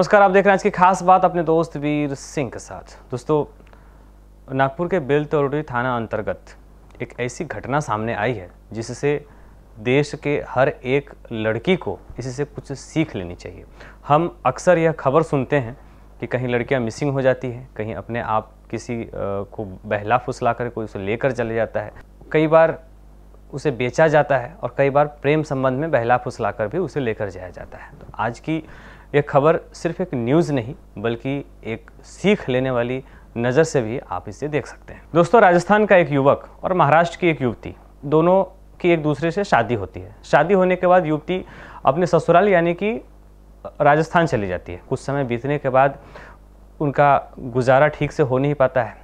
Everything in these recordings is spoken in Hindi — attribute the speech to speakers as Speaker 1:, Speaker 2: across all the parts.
Speaker 1: नमस्कार आप देख रहे हैं आज की खास बात अपने दोस्त वीर सिंह के साथ दोस्तों नागपुर के बेलतौड़ी थाना अंतर्गत एक ऐसी घटना सामने आई है जिससे देश के हर एक लड़की को इससे कुछ सीख लेनी चाहिए हम अक्सर यह खबर सुनते हैं कि कहीं लड़कियां मिसिंग हो जाती हैं कहीं अपने आप किसी को बहला फुसला कर कोई उसे लेकर चले जाता है कई बार उसे बेचा जाता है और कई बार प्रेम संबंध में बहला फुसला कर भी उसे लेकर जाया जाता है तो आज की यह खबर सिर्फ एक न्यूज़ नहीं बल्कि एक सीख लेने वाली नज़र से भी आप इसे देख सकते हैं दोस्तों राजस्थान का एक युवक और महाराष्ट्र की एक युवती दोनों की एक दूसरे से शादी होती है शादी होने के बाद युवती अपने ससुराल यानी कि राजस्थान चली जाती है कुछ समय बीतने के बाद उनका गुजारा ठीक से हो नहीं पाता है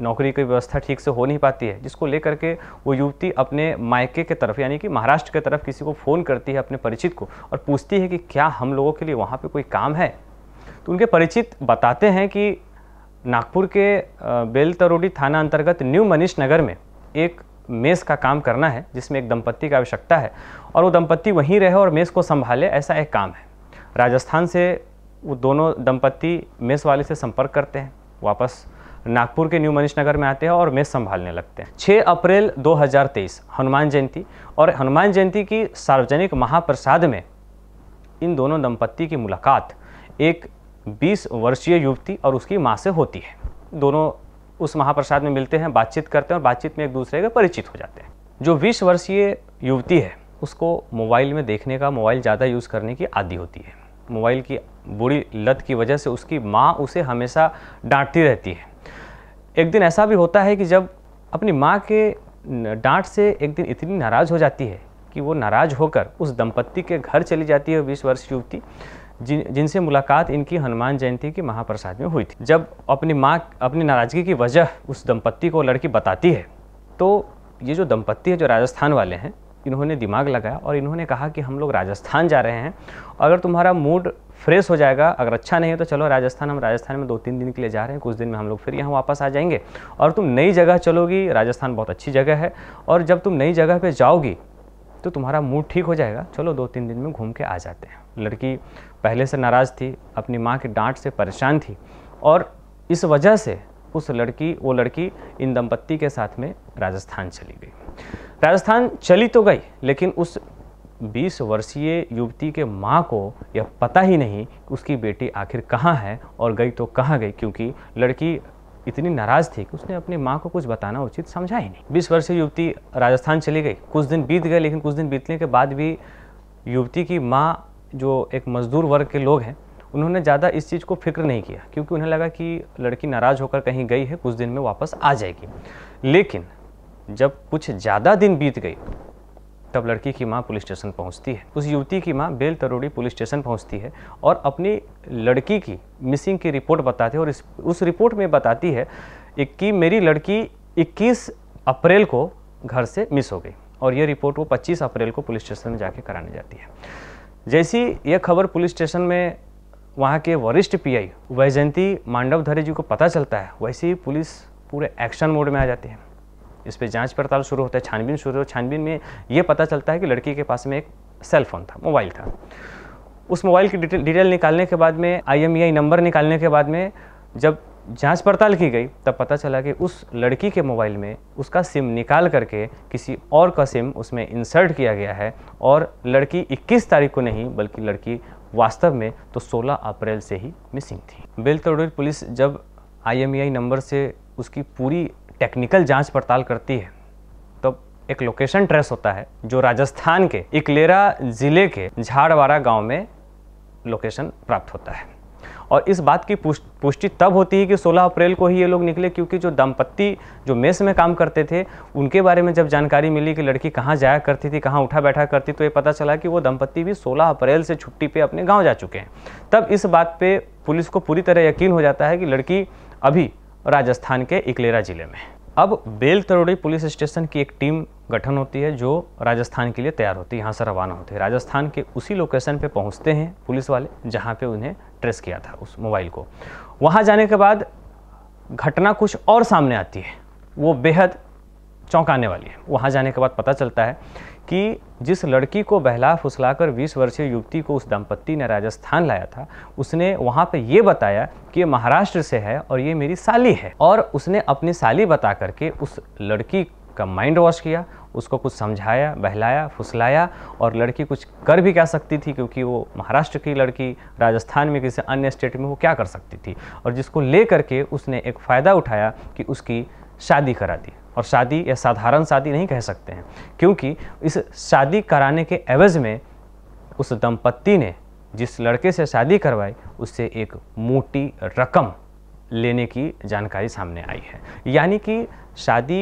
Speaker 1: नौकरी की व्यवस्था ठीक से हो नहीं पाती है जिसको लेकर के वो युवती अपने मायके के तरफ यानी कि महाराष्ट्र के तरफ किसी को फ़ोन करती है अपने परिचित को और पूछती है कि क्या हम लोगों के लिए वहाँ पे कोई काम है तो उनके परिचित बताते हैं कि नागपुर के बेलतरोडी थाना अंतर्गत न्यू मनीष नगर में एक मेस का काम करना है जिसमें एक दंपत्ति की आवश्यकता है और वो दंपत्ति वहीं रहे और मेस को संभाले ऐसा एक काम है राजस्थान से वो दोनों दंपत्ति मेस वाले से संपर्क करते हैं वापस नागपुर के न्यू मनीष नगर में आते हैं और मेस संभालने लगते हैं 6 अप्रैल 2023 हनुमान जयंती और हनुमान जयंती की सार्वजनिक महाप्रसाद में इन दोनों दंपत्ति की मुलाकात एक 20 वर्षीय युवती और उसकी माँ से होती है दोनों उस महाप्रसाद में मिलते हैं बातचीत करते हैं और बातचीत में एक दूसरे के परिचित हो जाते हैं जो बीस वर्षीय युवती है उसको मोबाइल में देखने का मोबाइल ज़्यादा यूज़ करने की आदि होती है मोबाइल की बुरी लत की वजह से उसकी माँ उसे हमेशा डांटती रहती है एक दिन ऐसा भी होता है कि जब अपनी माँ के डांट से एक दिन इतनी नाराज़ हो जाती है कि वो नाराज़ होकर उस दंपत्ति के घर चली जाती है बीस वर्ष युवती जिन जिनसे मुलाकात इनकी हनुमान जयंती की महाप्रसाद में हुई थी जब अपनी माँ अपनी नाराज़गी की वजह उस दंपत्ति को लड़की बताती है तो ये जो दंपत्ति है जो राजस्थान वाले हैं इन्होंने दिमाग लगाया और इन्होंने कहा कि हम लोग राजस्थान जा रहे हैं अगर तुम्हारा मूड फ्रेश हो जाएगा अगर अच्छा नहीं है तो चलो राजस्थान हम राजस्थान में दो तीन दिन के लिए जा रहे हैं कुछ दिन में हम लोग फिर यहाँ वापस आ जाएंगे और तुम नई जगह चलोगी राजस्थान बहुत अच्छी जगह है और जब तुम नई जगह पर जाओगी तो तुम्हारा मूड ठीक हो जाएगा चलो दो तीन दिन में घूम के आ जाते हैं लड़की पहले से नाराज़ थी अपनी माँ के डांट से परेशान थी और इस वजह से उस लड़की वो लड़की इन दंपत्ति के साथ में राजस्थान चली गई राजस्थान चली तो गई लेकिन उस 20 वर्षीय युवती के माँ को यह पता ही नहीं कि उसकी बेटी आखिर कहाँ है और गई तो कहाँ गई क्योंकि लड़की इतनी नाराज थी कि उसने अपनी माँ को कुछ बताना उचित समझा ही नहीं बीस वर्षीय युवती राजस्थान चली गई कुछ दिन बीत गए लेकिन कुछ दिन बीतने के बाद भी युवती की माँ जो एक मजदूर वर्ग के लोग हैं उन्होंने ज़्यादा इस चीज़ को फिक्र नहीं किया क्योंकि उन्हें लगा कि लड़की नाराज़ होकर कहीं गई है कुछ दिन में वापस आ जाएगी लेकिन जब कुछ ज़्यादा दिन बीत गई तब लड़की की माँ पुलिस स्टेशन पहुँचती है उस युवती की माँ बेल तरोड़ी पुलिस स्टेशन पहुँचती है और अपनी लड़की की मिसिंग की रिपोर्ट बताती है और इस उस रिपोर्ट में बताती है कि मेरी लड़की 21 अप्रैल को घर से मिस हो गई और यह रिपोर्ट वो 25 अप्रैल को पुलिस स्टेशन में जाके कराने जाती है जैसी यह खबर पुलिस स्टेशन में वहाँ के वरिष्ठ पीआई वैजयंती मांडवधरे जी को पता चलता है वैसे ही पुलिस पूरे एक्शन मोड में आ जाती है इस पर जाँच पड़ताल शुरू होता है छानबीन शुरू हो छानबीन में ये पता चलता है कि लड़की के पास में एक सेल फ़ोन था मोबाइल था उस मोबाइल की डिटेल डिटेल निकालने के बाद में आई नंबर e निकालने के बाद में जब जांच पड़ताल की गई तब पता चला कि उस लड़की के मोबाइल में उसका सिम निकाल करके किसी और का सिम उसमें इंसर्ट किया गया है और लड़की 21 तारीख को नहीं बल्कि लड़की वास्तव में तो 16 अप्रैल से ही मिसिंग थी बेलतोड़ पुलिस जब आईएमईआई नंबर e से उसकी पूरी टेक्निकल जांच पड़ताल करती है तो एक लोकेशन ट्रेस होता है जो राजस्थान के इकलेरा ज़िले के झाड़वाड़ा गाँव में लोकेशन प्राप्त होता है और इस बात की पुष्टि तब होती है कि 16 अप्रैल को ही ये लोग निकले क्योंकि जो दंपत्ति जो मेस में काम करते थे उनके बारे में जब जानकारी मिली कि लड़की कहाँ जाया करती थी कहाँ उठा बैठा करती तो ये पता चला कि वो दंपत्ति भी 16 अप्रैल से छुट्टी पे अपने गांव जा चुके हैं तब इस बात पे पुलिस को पूरी तरह यकीन हो जाता है कि लड़की अभी राजस्थान के इकलेरा ज़िले में है अब बेल तरोड़ी पुलिस स्टेशन की एक टीम गठन होती है जो राजस्थान के लिए तैयार होती है यहाँ से रवाना होती है राजस्थान के उसी लोकेशन पे पहुँचते हैं पुलिस वाले जहाँ पे उन्हें ट्रेस किया था उस मोबाइल को वहाँ जाने के बाद घटना कुछ और सामने आती है वो बेहद चौंकाने वाली है वहाँ जाने के बाद पता चलता है कि जिस लड़की को बहला फुसलाकर 20 वर्षीय युवती को उस दंपत्ति ने राजस्थान लाया था उसने वहाँ पे ये बताया कि ये महाराष्ट्र से है और ये मेरी साली है और उसने अपनी साली बता करके उस लड़की का माइंड वॉश किया उसको कुछ समझाया बहलाया फुसलाया और लड़की कुछ कर भी क्या सकती थी क्योंकि वो महाराष्ट्र की लड़की राजस्थान में किसी अन्य स्टेट में वो क्या कर सकती थी और जिसको ले करके उसने एक फ़ायदा उठाया कि उसकी शादी करा दी और शादी या साधारण शादी नहीं कह सकते हैं क्योंकि इस शादी कराने के एवज में उस दंपत्ति ने जिस लड़के से शादी करवाई उससे एक मोटी रकम लेने की जानकारी सामने आई है यानी कि शादी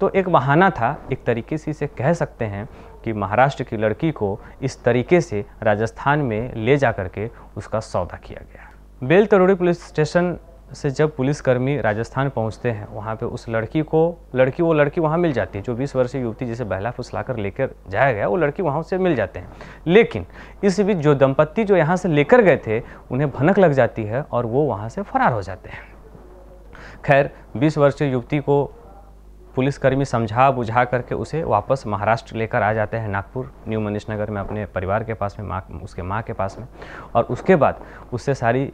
Speaker 1: तो एक बहाना था एक तरीके से इसे कह सकते हैं कि महाराष्ट्र की लड़की को इस तरीके से राजस्थान में ले जा करके उसका सौदा किया गया बेल तरोड़ी पुलिस स्टेशन से जब पुलिसकर्मी राजस्थान पहुंचते हैं वहाँ पे उस लड़की को लड़की वो लड़की वहाँ मिल जाती है जो 20 वर्षीय युवती जिसे बहला फुसला कर लेकर जाया गया वो लड़की वहाँ से मिल जाते हैं लेकिन इस बीच जो दंपत्ति जो यहाँ से लेकर गए थे उन्हें भनक लग जाती है और वो वहाँ से फरार हो जाते हैं खैर बीस वर्षीय युवती को पुलिसकर्मी समझा बुझा करके उसे वापस महाराष्ट्र लेकर आ जाते हैं नागपुर न्यू मनीष नगर में अपने परिवार के पास में माँ उसके माँ के पास में और उसके बाद उससे सारी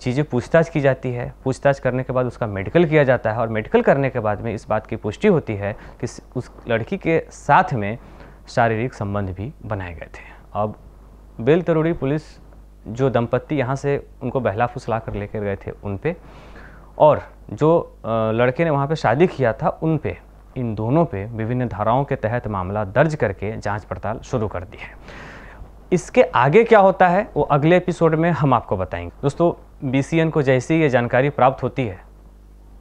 Speaker 1: चीज़ें पूछताछ की जाती है पूछताछ करने के बाद उसका मेडिकल किया जाता है और मेडिकल करने के बाद में इस बात की पुष्टि होती है कि उस लड़की के साथ में शारीरिक संबंध भी बनाए गए थे अब बेल तरोड़ी पुलिस जो दंपत्ति यहाँ से उनको बहला फुसला कर लेकर गए थे उन पे और जो लड़के ने वहाँ पे शादी किया था उन पे इन दोनों पे विभिन्न धाराओं के तहत मामला दर्ज करके जांच पड़ताल शुरू कर दी है इसके आगे क्या होता है वो अगले एपिसोड में हम आपको बताएंगे दोस्तों बीसीएन को जैसे ही ये जानकारी प्राप्त होती है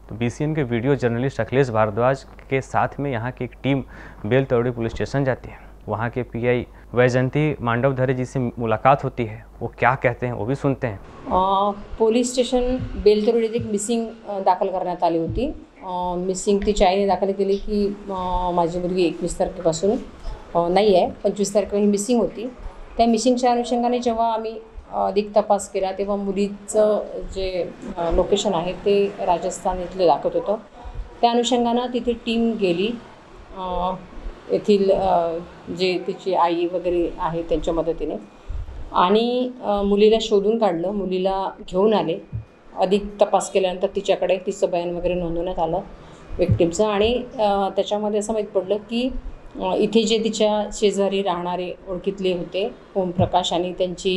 Speaker 1: तो बीसीएन के वीडियो जर्नलिस्ट अखिलेश भारद्वाज के साथ में यहाँ की एक टीम बेलतौड़ी पुलिस स्टेशन जाती है वहाँ के पी आई वैजयंती मांडवधरे जी से मुलाकात होती है वो क्या कहते हैं वो भी सुनते हैं
Speaker 2: पोलीस स्टेशन बेलतरुडीत एक मिसिंग दाखल करण्यात आली होती मिसिंग तिच्या आईने दाखल केली की माझी मुलगी एकवीस तारखेपासून नाही आहे पंचवीस तारखेला ही मिसिंग होती त्या मिसिंगच्या अनुषंगाने जेव्हा आम्ही अधिक तपास केला तेव्हा मुलीचं जे लोकेशन आहे ते राजस्थान इथलं दाखवत होतं त्या अनुषंगानं तिथे टीम गेली येथील जे तिची आई वगैरे आहे त्यांच्या मदतीने आणि मुलीला शोधून काढलं मुलीला घेऊन आले अधिक तपास केल्यानंतर तिच्याकडे तिचं बयान वगैरे नोंदवण्यात आलं व्यक्टींचं आणि त्याच्यामध्ये असं माहीत पडलं की इथे जे तिच्या शेजारी राहणारे ओळखीतले होते ओमप्रकाश आणि त्यांची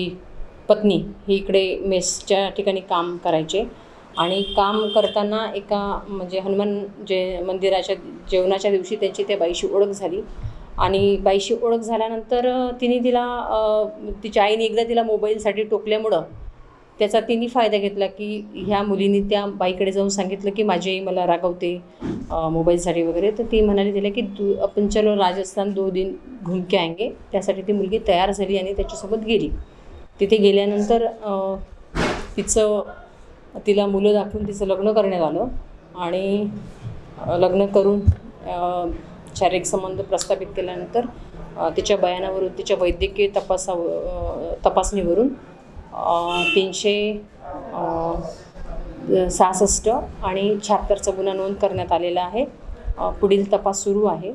Speaker 2: पत्नी ही इकडे मेसच्या ठिकाणी काम करायचे आणि काम करताना एका म्हणजे हनुमान जे मंदिराच्या जेवणाच्या दिवशी त्यांची त्या बाईशी ओळख झाली आणि बाईशी ओळख झाल्यानंतर तिने तिला तिच्या आईने एकदा तिला मोबाईलसाठी टोकल्यामुळं त्याचा तिने फायदा घेतला की ह्या मुलीने त्या बाईकडे जाऊन सांगितलं की माझी आई मला रागवते मोबाईलसाठी वगैरे तर ती म्हणाली तिला की तू आपण चलो राजस्थान दो दिन घुमके आयंगे त्यासाठी ती मुलगी तयार झाली आणि त्याच्यासोबत गेली तिथे गेल्यानंतर तिचं तिला मुलं दाखवून तिचं लग्न करण्यात आलं आणि लग्न करून शारीरिक संबंध प्रस्थापित केल्यानंतर तिच्या बयानावरून तिच्या वैद्यकीय तपासाव तपासणीवरून तीनशे सहासष्ट आणि शहात्तरचा गुन्हा नोंद करण्यात आलेला आहे पुढील तपास सुरू आहे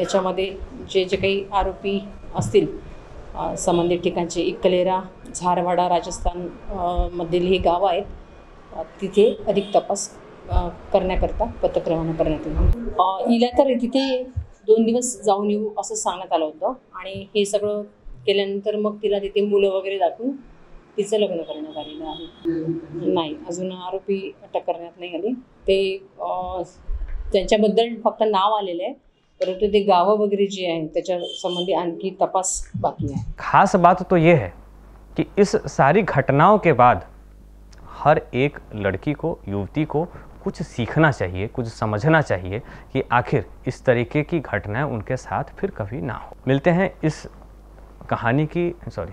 Speaker 2: याच्यामध्ये जे जे काही आरोपी असतील संबंधित ठिकाणचे इकलेरा झारवाडा राजस्थान मधील ही गावं आहेत तिथे अधिक तपास करण्याकरता पथक रवाना करण्यात येईल इला तर तिथे दोन दिवस जाऊन येऊ असं सांगण्यात आलं होतं आणि हे सगळं केल्यानंतर मग तिला तिथे मुलं वगैरे दाखवून तिचं लग्न करण्यात आलेलं आहे नाही अजून आरोपी अटक करण्यात नाही आली ते त्यांच्याबद्दल फक्त नाव आलेलं आहे परंतु ते गावं वगैरे जी आहेत त्याच्या संबंधी आणखी तपास बाकी
Speaker 1: आहे खास बात तो ये है कि इस सारी घटनाओं के बाद हर एक लड़की को युवती को कुछ सीखना चाहिए कुछ समझना चाहिए कि आखिर इस तरीके की घटनाएं उनके साथ फिर कभी ना हो मिलते हैं इस कहानी की सॉरी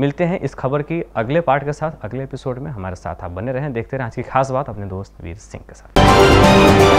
Speaker 1: मिलते हैं इस खबर की अगले पार्ट के साथ अगले एपिसोड में हमारे साथ आप बने रहें देखते रहें आज की खास बात अपने दोस्त वीर सिंह के साथ